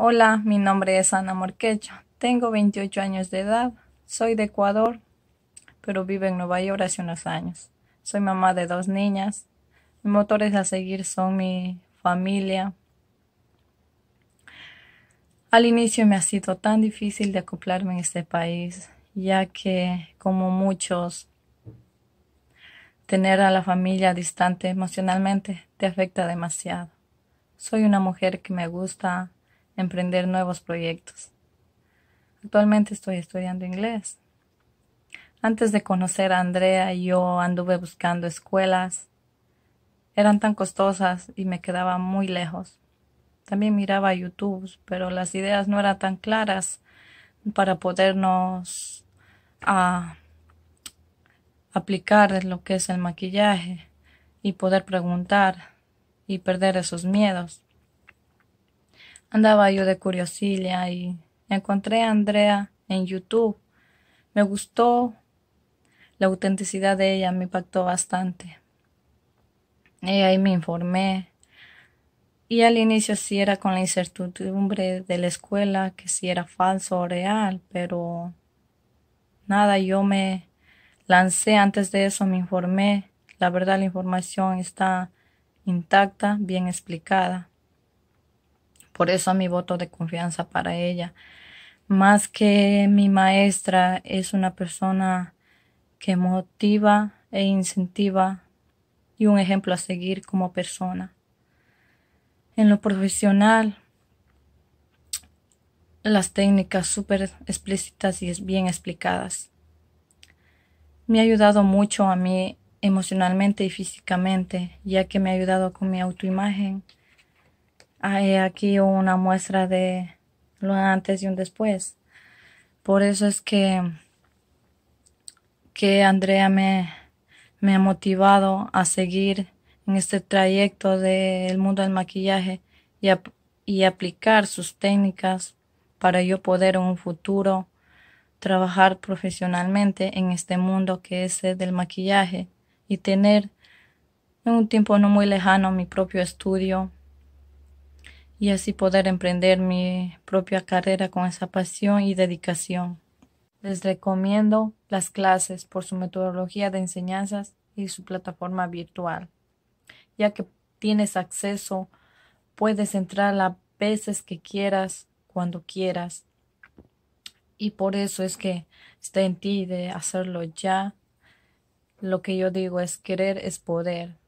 Hola, mi nombre es Ana Morquecha. Tengo 28 años de edad. Soy de Ecuador, pero vivo en Nueva York hace unos años. Soy mamá de dos niñas. Mis motores a seguir son mi familia. Al inicio me ha sido tan difícil de acoplarme en este país, ya que, como muchos, tener a la familia distante emocionalmente te afecta demasiado. Soy una mujer que me gusta emprender nuevos proyectos. Actualmente estoy estudiando inglés. Antes de conocer a Andrea, yo anduve buscando escuelas. Eran tan costosas y me quedaba muy lejos. También miraba YouTube, pero las ideas no eran tan claras para podernos ah, aplicar lo que es el maquillaje y poder preguntar y perder esos miedos. Andaba yo de curiosilla y encontré a Andrea en YouTube. Me gustó la autenticidad de ella, me impactó bastante. Y ahí me informé. Y al inicio sí era con la incertidumbre de la escuela, que si era falso o real, pero nada, yo me lancé antes de eso, me informé. La verdad, la información está intacta, bien explicada. Por eso mi voto de confianza para ella. Más que mi maestra es una persona que motiva e incentiva y un ejemplo a seguir como persona. En lo profesional, las técnicas súper explícitas y bien explicadas. Me ha ayudado mucho a mí emocionalmente y físicamente, ya que me ha ayudado con mi autoimagen hay aquí una muestra de lo antes y un después. Por eso es que, que Andrea me, me ha motivado a seguir en este trayecto del mundo del maquillaje y, y aplicar sus técnicas para yo poder en un futuro trabajar profesionalmente en este mundo que es el del maquillaje y tener en un tiempo no muy lejano mi propio estudio y así poder emprender mi propia carrera con esa pasión y dedicación. Les recomiendo las clases por su metodología de enseñanzas y su plataforma virtual, ya que tienes acceso, puedes entrar a veces que quieras, cuando quieras. Y por eso es que está en ti de hacerlo ya. Lo que yo digo es querer es poder.